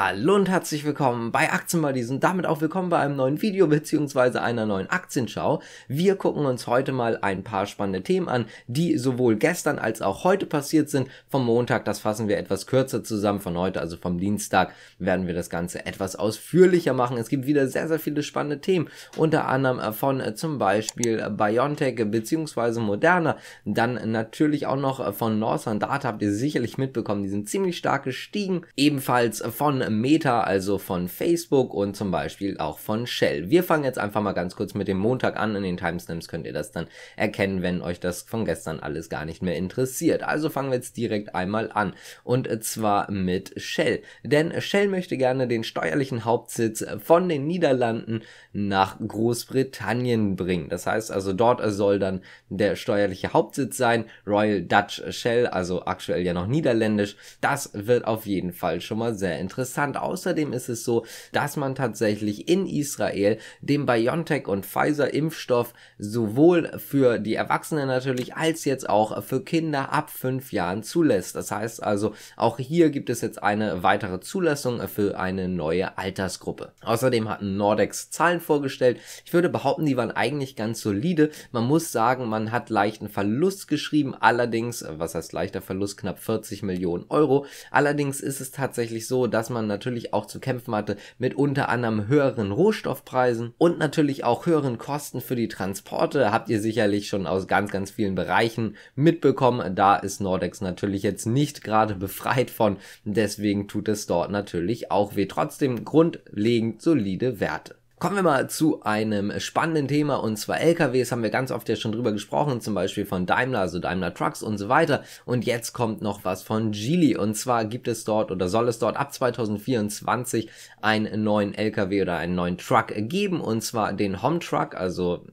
Hallo und herzlich willkommen bei Aktienbuddies und damit auch willkommen bei einem neuen Video bzw. einer neuen Aktienschau. Wir gucken uns heute mal ein paar spannende Themen an, die sowohl gestern als auch heute passiert sind. Vom Montag, das fassen wir etwas kürzer zusammen, von heute, also vom Dienstag, werden wir das Ganze etwas ausführlicher machen. Es gibt wieder sehr, sehr viele spannende Themen, unter anderem äh, von äh, zum Beispiel äh, BioNTech bzw. Moderna, dann natürlich auch noch von Northern Data, habt ihr sicherlich mitbekommen, die sind ziemlich stark gestiegen, ebenfalls von Meta, also von Facebook und zum Beispiel auch von Shell. Wir fangen jetzt einfach mal ganz kurz mit dem Montag an. In den Timestamps könnt ihr das dann erkennen, wenn euch das von gestern alles gar nicht mehr interessiert. Also fangen wir jetzt direkt einmal an und zwar mit Shell. Denn Shell möchte gerne den steuerlichen Hauptsitz von den Niederlanden nach Großbritannien bringen. Das heißt also, dort soll dann der steuerliche Hauptsitz sein, Royal Dutch Shell, also aktuell ja noch niederländisch. Das wird auf jeden Fall schon mal sehr interessant interessant. Außerdem ist es so, dass man tatsächlich in Israel den BioNTech und Pfizer Impfstoff sowohl für die Erwachsenen natürlich als jetzt auch für Kinder ab fünf Jahren zulässt. Das heißt also, auch hier gibt es jetzt eine weitere Zulassung für eine neue Altersgruppe. Außerdem hatten Nordex Zahlen vorgestellt. Ich würde behaupten, die waren eigentlich ganz solide. Man muss sagen, man hat leichten Verlust geschrieben. Allerdings, was heißt leichter Verlust? Knapp 40 Millionen Euro. Allerdings ist es tatsächlich so, dass man man natürlich auch zu kämpfen hatte mit unter anderem höheren Rohstoffpreisen und natürlich auch höheren Kosten für die Transporte. Habt ihr sicherlich schon aus ganz, ganz vielen Bereichen mitbekommen. Da ist Nordex natürlich jetzt nicht gerade befreit von. Deswegen tut es dort natürlich auch weh. Trotzdem grundlegend solide Werte. Kommen wir mal zu einem spannenden Thema und zwar LKWs haben wir ganz oft ja schon drüber gesprochen, zum Beispiel von Daimler, also Daimler Trucks und so weiter. Und jetzt kommt noch was von Geely und zwar gibt es dort oder soll es dort ab 2024 einen neuen LKW oder einen neuen Truck geben und zwar den Home Truck, also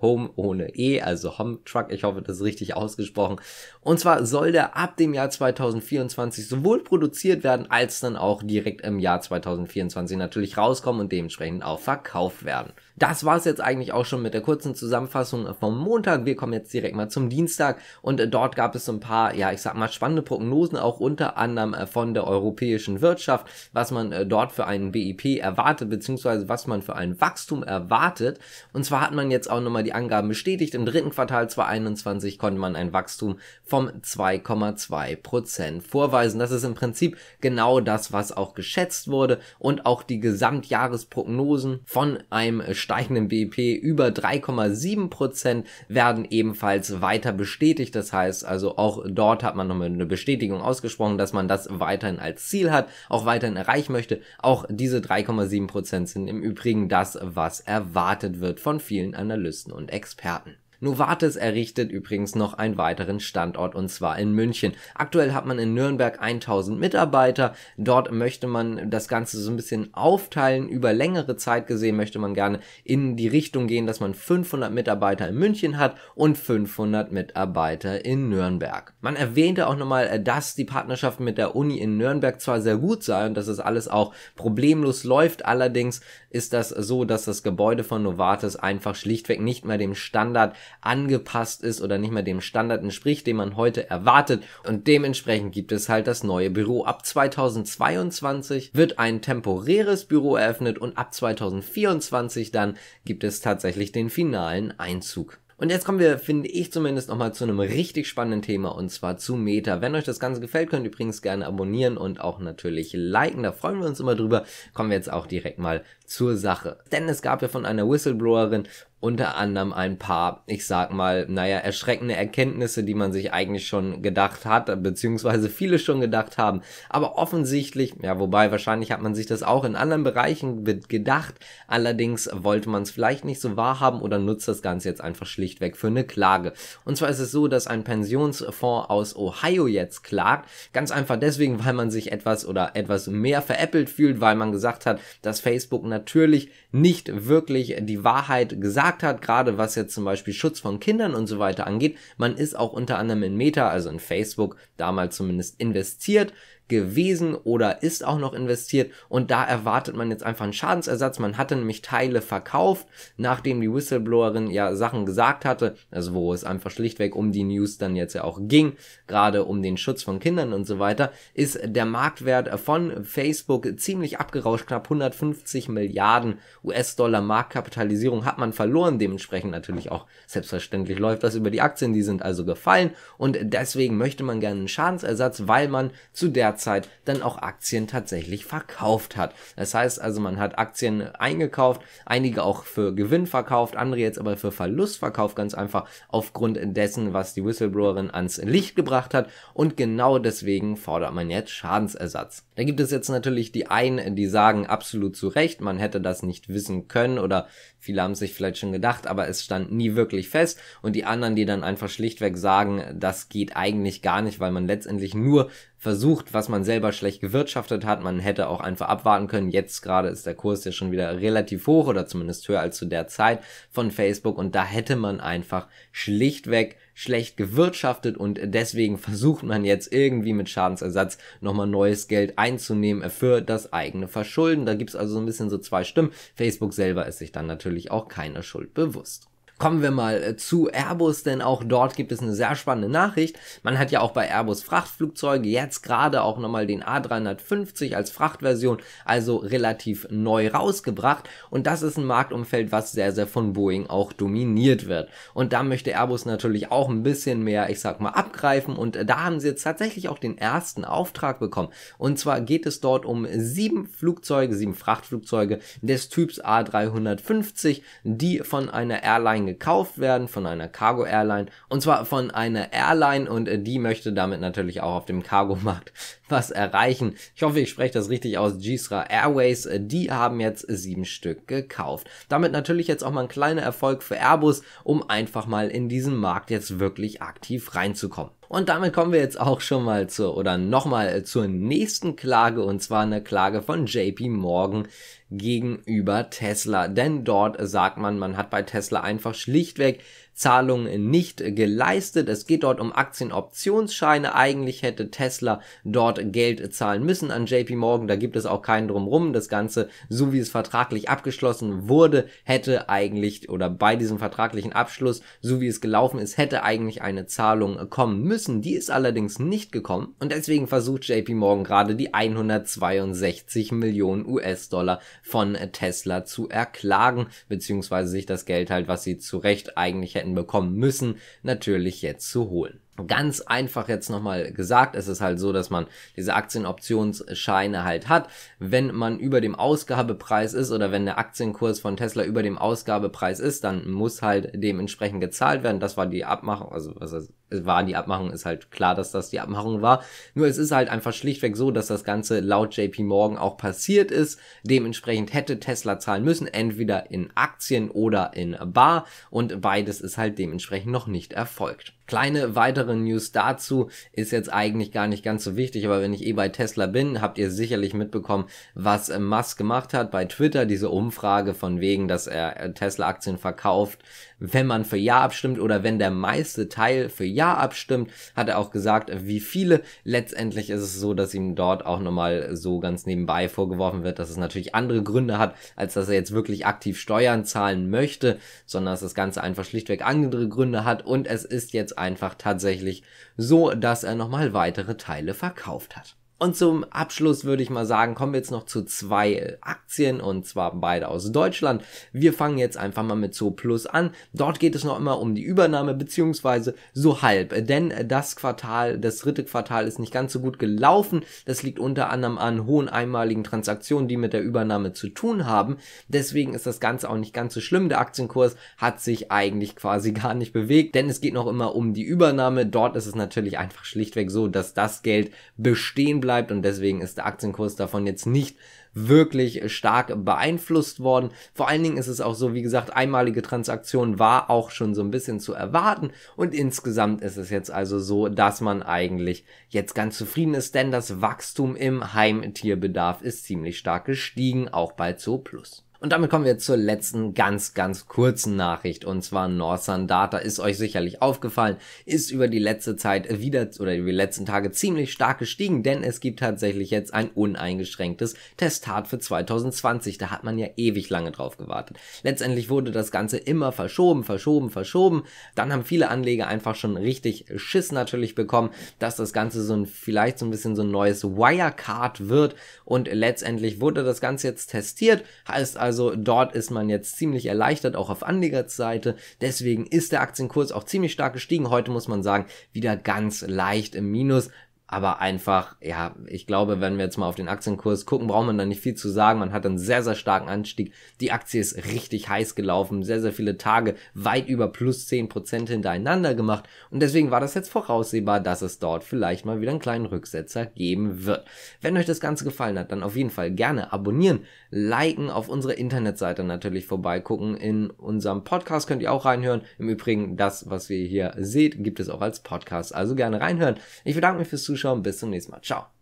Home ohne E, also Home Truck, ich hoffe, das ist richtig ausgesprochen. Und zwar soll der ab dem Jahr 2024 sowohl produziert werden, als dann auch direkt im Jahr 2024 natürlich rauskommen und dementsprechend auch verkauft werden. Das war es jetzt eigentlich auch schon mit der kurzen Zusammenfassung vom Montag. Wir kommen jetzt direkt mal zum Dienstag und äh, dort gab es so ein paar, ja, ich sag mal spannende Prognosen, auch unter anderem äh, von der europäischen Wirtschaft, was man äh, dort für einen BIP erwartet, beziehungsweise was man für ein Wachstum erwartet. Und zwar hat man jetzt auch nochmal die Angaben bestätigt. Im dritten Quartal 2021 konnte man ein Wachstum vom 2,2 Prozent vorweisen. Das ist im Prinzip genau das, was auch geschätzt wurde und auch die Gesamtjahresprognosen von einem steigenden BIP über 3,7 Prozent werden ebenfalls weiter bestätigt. Das heißt also auch dort hat man nochmal eine Bestätigung ausgesprochen, dass man das weiterhin als Ziel hat, auch weiterhin erreichen möchte. Auch diese 3,7 Prozent sind im Übrigen das, was erwartet wird von vielen Analysten und Experten. Novartis errichtet übrigens noch einen weiteren Standort und zwar in München. Aktuell hat man in Nürnberg 1000 Mitarbeiter. Dort möchte man das Ganze so ein bisschen aufteilen. Über längere Zeit gesehen möchte man gerne in die Richtung gehen, dass man 500 Mitarbeiter in München hat und 500 Mitarbeiter in Nürnberg. Man erwähnte auch nochmal, äh, dass die Partnerschaft mit der Uni in Nürnberg zwar sehr gut sei und dass es alles auch problemlos läuft. Allerdings ist das so, dass das Gebäude von Novartis einfach schlichtweg nicht mehr dem Standard angepasst ist oder nicht mehr dem Standard entspricht, den man heute erwartet. Und dementsprechend gibt es halt das neue Büro. Ab 2022 wird ein temporäres Büro eröffnet und ab 2024 dann gibt es tatsächlich den finalen Einzug. Und jetzt kommen wir, finde ich zumindest, nochmal zu einem richtig spannenden Thema und zwar zu Meta. Wenn euch das Ganze gefällt, könnt ihr übrigens gerne abonnieren und auch natürlich liken. Da freuen wir uns immer drüber. Kommen wir jetzt auch direkt mal zur Sache. Denn es gab ja von einer Whistleblowerin unter anderem ein paar, ich sag mal, naja, erschreckende Erkenntnisse, die man sich eigentlich schon gedacht hat, beziehungsweise viele schon gedacht haben. Aber offensichtlich, ja, wobei wahrscheinlich hat man sich das auch in anderen Bereichen gedacht, allerdings wollte man es vielleicht nicht so wahrhaben oder nutzt das Ganze jetzt einfach schlichtweg für eine Klage. Und zwar ist es so, dass ein Pensionsfonds aus Ohio jetzt klagt, ganz einfach deswegen, weil man sich etwas oder etwas mehr veräppelt fühlt, weil man gesagt hat, dass Facebook natürlich nicht wirklich die Wahrheit gesagt gesagt hat, gerade was jetzt zum Beispiel Schutz von Kindern und so weiter angeht. Man ist auch unter anderem in Meta, also in Facebook, damals zumindest investiert gewesen oder ist auch noch investiert und da erwartet man jetzt einfach einen Schadensersatz. Man hatte nämlich Teile verkauft, nachdem die Whistleblowerin ja Sachen gesagt hatte, also wo es einfach schlichtweg um die News dann jetzt ja auch ging, gerade um den Schutz von Kindern und so weiter, ist der Marktwert von Facebook ziemlich abgerauscht, knapp 150 Milliarden US-Dollar Marktkapitalisierung hat man verloren, dementsprechend natürlich auch selbstverständlich läuft das über die Aktien, die sind also gefallen und deswegen möchte man gerne einen Schadensersatz, weil man zu der Zeit dann auch Aktien tatsächlich verkauft hat. Das heißt also, man hat Aktien eingekauft, einige auch für Gewinn verkauft, andere jetzt aber für Verlust verkauft, ganz einfach aufgrund dessen, was die Whistleblowerin ans Licht gebracht hat. Und genau deswegen fordert man jetzt Schadensersatz. Da gibt es jetzt natürlich die einen, die sagen absolut zu Recht, man hätte das nicht wissen können oder viele haben sich vielleicht schon gedacht, aber es stand nie wirklich fest. Und die anderen, die dann einfach schlichtweg sagen, das geht eigentlich gar nicht, weil man letztendlich nur versucht, was man selber schlecht gewirtschaftet hat. Man hätte auch einfach abwarten können. Jetzt gerade ist der Kurs ja schon wieder relativ hoch oder zumindest höher als zu der Zeit von Facebook und da hätte man einfach schlichtweg schlecht gewirtschaftet und deswegen versucht man jetzt irgendwie mit Schadensersatz nochmal neues Geld einzunehmen für das eigene Verschulden. Da gibt's also so ein bisschen so zwei Stimmen. Facebook selber ist sich dann natürlich auch keiner Schuld bewusst. Kommen wir mal äh, zu Airbus, denn auch dort gibt es eine sehr spannende Nachricht. Man hat ja auch bei Airbus Frachtflugzeuge jetzt gerade auch nochmal den A350 als Frachtversion, also relativ neu rausgebracht. Und das ist ein Marktumfeld, was sehr, sehr von Boeing auch dominiert wird. Und da möchte Airbus natürlich auch ein bisschen mehr, ich sag mal, abgreifen. Und da haben sie jetzt tatsächlich auch den ersten Auftrag bekommen. Und zwar geht es dort um sieben Flugzeuge, sieben Frachtflugzeuge des Typs A350, die von einer Airline gekauft werden von einer Cargo Airline und zwar von einer Airline und äh, die möchte damit natürlich auch auf dem Cargo Markt was erreichen. Ich hoffe, ich spreche das richtig aus. Gisra Airways, äh, die haben jetzt sieben Stück gekauft. Damit natürlich jetzt auch mal ein kleiner Erfolg für Airbus, um einfach mal in diesen Markt jetzt wirklich aktiv reinzukommen. Und damit kommen wir jetzt auch schon mal zur oder nochmal äh, zur nächsten Klage und zwar eine Klage von JP Morgan gegenüber Tesla. Denn dort sagt man, man hat bei Tesla einfach schlichtweg Zahlungen nicht geleistet. Es geht dort um Aktienoptionsscheine. Eigentlich hätte Tesla dort Geld zahlen müssen an JP Morgan. Da gibt es auch keinen drumrum. Das Ganze, so wie es vertraglich abgeschlossen wurde, hätte eigentlich oder bei diesem vertraglichen Abschluss, so wie es gelaufen ist, hätte eigentlich eine Zahlung kommen müssen. Die ist allerdings nicht gekommen und deswegen versucht JP Morgan gerade die 162 Millionen US-Dollar von Tesla zu erklagen, beziehungsweise sich das Geld halt, was sie zu Recht eigentlich hätten hätten bekommen müssen, natürlich jetzt zu holen. Ganz einfach jetzt nochmal gesagt, es ist halt so, dass man diese Aktienoptionsscheine halt hat. Wenn man über dem Ausgabepreis ist oder wenn der Aktienkurs von Tesla über dem Ausgabepreis ist, dann muss halt dementsprechend gezahlt werden. Das war die Abmachung, also was heißt, waren die Abmachung, ist halt klar, dass das die Abmachung war. Nur es ist halt einfach schlichtweg so, dass das Ganze laut JP Morgan auch passiert ist. Dementsprechend hätte Tesla zahlen müssen, entweder in Aktien oder in Bar und beides ist halt dementsprechend noch nicht erfolgt. Kleine weitere News dazu ist jetzt eigentlich gar nicht ganz so wichtig, aber wenn ich eh bei Tesla bin, habt ihr sicherlich mitbekommen, was Musk gemacht hat bei Twitter, diese Umfrage von wegen, dass er äh, Tesla-Aktien verkauft, wenn man für Ja abstimmt oder wenn der meiste Teil für Ja abstimmt, hat er auch gesagt, wie viele. Letztendlich ist es so, dass ihm dort auch nochmal so ganz nebenbei vorgeworfen wird, dass es natürlich andere Gründe hat, als dass er jetzt wirklich aktiv Steuern zahlen möchte, sondern dass das Ganze einfach schlichtweg andere Gründe hat und es ist jetzt einfach tatsächlich so, dass er nochmal weitere Teile verkauft hat. Und zum Abschluss würde ich mal sagen, kommen wir jetzt noch zu zwei Aktien und zwar beide aus Deutschland. Wir fangen jetzt einfach mal mit Zooplus an. Dort geht es noch immer um die Übernahme beziehungsweise so halb, denn das Quartal, das dritte Quartal ist nicht ganz so gut gelaufen. Das liegt unter anderem an hohen einmaligen Transaktionen, die mit der Übernahme zu tun haben. Deswegen ist das Ganze auch nicht ganz so schlimm. Der Aktienkurs hat sich eigentlich quasi gar nicht bewegt, denn es geht noch immer um die Übernahme. Dort ist es natürlich einfach schlichtweg so, dass das Geld bestehen bleibt bleibt und deswegen ist der Aktienkurs davon jetzt nicht wirklich stark beeinflusst worden. Vor allen Dingen ist es auch so, wie gesagt, einmalige Transaktion war auch schon so ein bisschen zu erwarten und insgesamt ist es jetzt also so, dass man eigentlich jetzt ganz zufrieden ist, denn das Wachstum im Heimtierbedarf ist ziemlich stark gestiegen, auch bei Zooplus. Und damit kommen wir zur letzten ganz, ganz kurzen Nachricht. Und zwar Northern Data ist euch sicherlich aufgefallen, ist über die letzte Zeit wieder oder über die letzten Tage ziemlich stark gestiegen, denn es gibt tatsächlich jetzt ein uneingeschränktes Testat für 2020. Da hat man ja ewig lange drauf gewartet. Letztendlich wurde das Ganze immer verschoben, verschoben, verschoben. Dann haben viele Anleger einfach schon richtig Schiss natürlich bekommen, dass das Ganze so ein, vielleicht so ein bisschen so ein neues Wirecard wird. Und letztendlich wurde das Ganze jetzt testiert. Heißt also, also dort ist man jetzt ziemlich erleichtert, auch auf Anlegerseite. Deswegen ist der Aktienkurs auch ziemlich stark gestiegen. Heute muss man sagen, wieder ganz leicht im Minus aber einfach, ja, ich glaube, wenn wir jetzt mal auf den Aktienkurs gucken, braucht man da nicht viel zu sagen. Man hat einen sehr, sehr starken Anstieg. Die Aktie ist richtig heiß gelaufen, sehr, sehr viele Tage weit über plus zehn Prozent hintereinander gemacht. Und deswegen war das jetzt voraussehbar, dass es dort vielleicht mal wieder einen kleinen Rücksetzer geben wird. Wenn euch das Ganze gefallen hat, dann auf jeden Fall gerne abonnieren, liken, auf unsere Internetseite natürlich vorbeigucken. In unserem Podcast könnt ihr auch reinhören. Im Übrigen, das, was ihr hier seht, gibt es auch als Podcast. Also gerne reinhören. Ich bedanke mich fürs Zuschauen. Zuschauen. Bis zum nächsten Mal. Ciao.